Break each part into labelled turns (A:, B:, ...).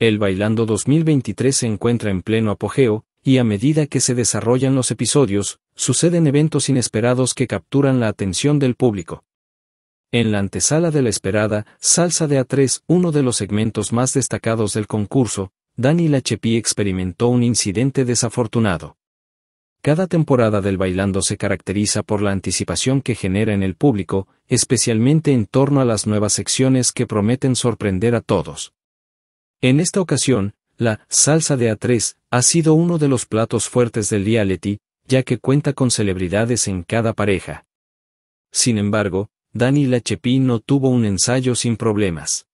A: El Bailando 2023 se encuentra en pleno apogeo, y a medida que se desarrollan los episodios, suceden eventos inesperados que capturan la atención del público. En la antesala de la esperada, Salsa de A3, uno de los segmentos más destacados del concurso, Dani Lachepi experimentó un incidente desafortunado. Cada temporada del bailando se caracteriza por la anticipación que genera en el público, especialmente en torno a las nuevas secciones que prometen sorprender a todos. En esta ocasión, la salsa de A3 ha sido uno de los platos fuertes del reality, ya que cuenta con celebridades en cada pareja. Sin embargo, Dani Lachepi no tuvo un ensayo sin problemas.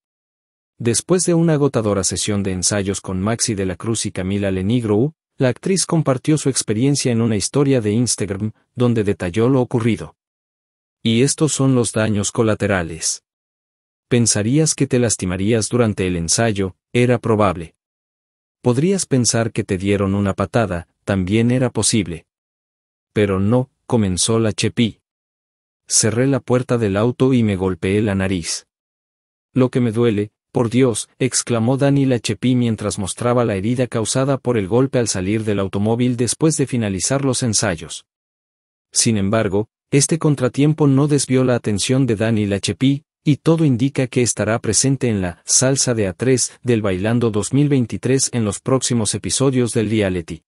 A: Después de una agotadora sesión de ensayos con Maxi de la Cruz y Camila Lenigrou, la actriz compartió su experiencia en una historia de Instagram, donde detalló lo ocurrido. Y estos son los daños colaterales. Pensarías que te lastimarías durante el ensayo, era probable. Podrías pensar que te dieron una patada, también era posible. Pero no, comenzó la Chepi. Cerré la puerta del auto y me golpeé la nariz. Lo que me duele, por Dios, exclamó Dani la chepí mientras mostraba la herida causada por el golpe al salir del automóvil después de finalizar los ensayos. Sin embargo, este contratiempo no desvió la atención de Dani chepí, y todo indica que estará presente en la salsa de A3 del Bailando 2023 en los próximos episodios del reality.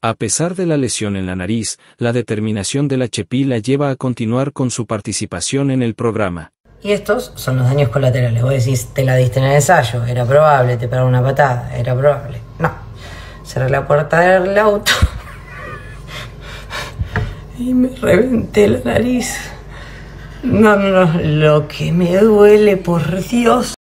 A: A pesar de la lesión en la nariz, la determinación de la Chepi la lleva a continuar con su participación en el programa. Y estos son los daños colaterales. Vos decís, te la diste en el ensayo, era probable, te pegaron una patada, era probable. No. Cerré la puerta del auto y me reventé la nariz. No, no, no, lo que me duele, por Dios.